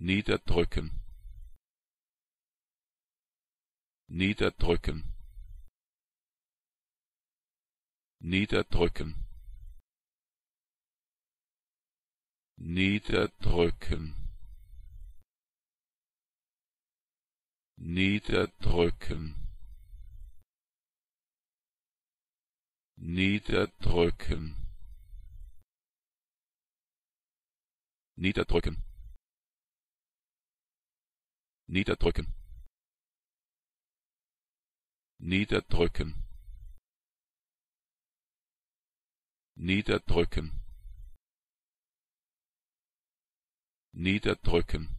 niederdrücken niederdrücken niederdrücken niederdrücken niederdrücken niederdrücken niederdrücken niederdrücken niederdrücken niederdrücken niederdrücken